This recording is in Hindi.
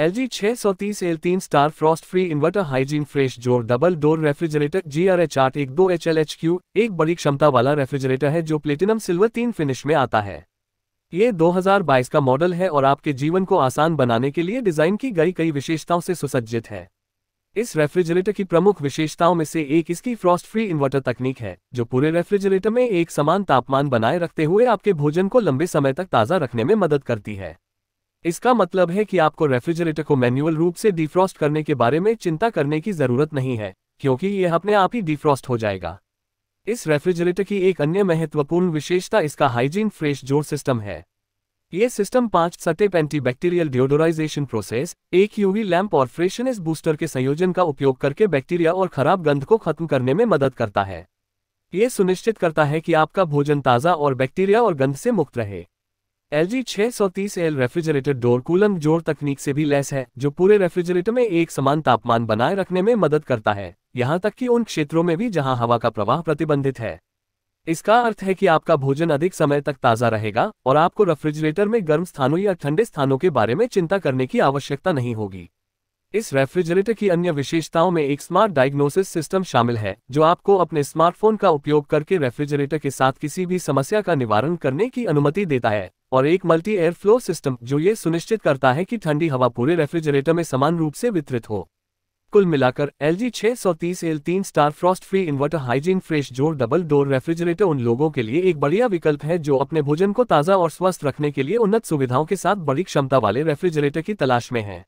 एल जी छह सौ तीस एल तीन star frost free inverter hygiene fresh जोर double door refrigerator G R H आठ एक दो एच एल एच क्यू एक बड़ी क्षमता वाला रेफ्रिजरेटर है जो प्लेटिनम सिल्वर तीन फिनिश में आता है ये 2022 का मॉडल है और आपके जीवन को आसान बनाने के लिए डिजाइन की गई कई विशेषताओं से सुसज्जित है इस रेफ्रिजरेटर की प्रमुख विशेषताओं में से एक इसकी फ्रॉस्ट फ्री इन्वर्टर तकनीक है जो पूरे रेफ्रिजरेटर में एक समान तापमान बनाए रखते हुए आपके भोजन को लंबे समय तक ताज़ा रखने में मदद करती है इसका मतलब है कि आपको रेफ्रिजरेटर को मैन्युअल रूप से डिफ्रॉस्ट करने के बारे में चिंता करने की जरूरत नहीं है क्योंकि यह अपने आप ही डिफ्रॉस्ट हो जाएगा इस रेफ्रिजरेटर की एक अन्य महत्वपूर्ण विशेषता इसका हाइजीन फ्रेश जोर सिस्टम है ये सिस्टम पांच सटेप एंटीबैक्टीरियल डिओडोराइजेशन प्रोसेस एक यूवी लैंप और फ्रेशनेस बूस्टर के संयोजन का उपयोग करके बैक्टीरिया और खराब गंध को खत्म करने में मदद करता है ये सुनिश्चित करता है कि आपका भोजन ताज़ा और बैक्टीरिया और गंध से मुक्त रहे एल जी छह सौ तीस एल रेफ्रिजरेटर डोर कूलम जोर तकनीक से भी लेस है जो पूरे रेफ्रिजरेटर में एक समान तापमान बनाए रखने में मदद करता है यहाँ तक कि उन क्षेत्रों में भी जहाँ हवा का प्रवाह प्रतिबंधित है इसका अर्थ है कि आपका भोजन अधिक समय तक ताज़ा रहेगा और आपको रेफ्रिजरेटर में गर्म स्थानों या ठंडे स्थानों के बारे में चिंता करने की आवश्यकता नहीं होगी इस रेफ्रिजरेटर की अन्य विशेषताओं में एक स्मार्ट डायग्नोसिस सिस्टम शामिल है जो आपको अपने स्मार्टफोन का उपयोग करके रेफ्रिजरेटर के साथ किसी भी समस्या का निवारण करने की अनुमति देता है और एक मल्टी एयर फ्लो सिस्टम जो ये सुनिश्चित करता है कि ठंडी हवा पूरे रेफ्रिजरेटर में समान रूप से वितरित हो कुल मिलाकर एल जी छह सौ तीस एल तीन star frost free inverter hygiene fresh जोर डबल डोर रेफ्रिजरेटर उन लोगों के लिए एक बढ़िया विकल्प है जो अपने भोजन को ताज़ा और स्वस्थ रखने के लिए उन्नत सुविधाओं के साथ बड़ी क्षमता वाले रेफ्रिजरेटर की तलाश में हैं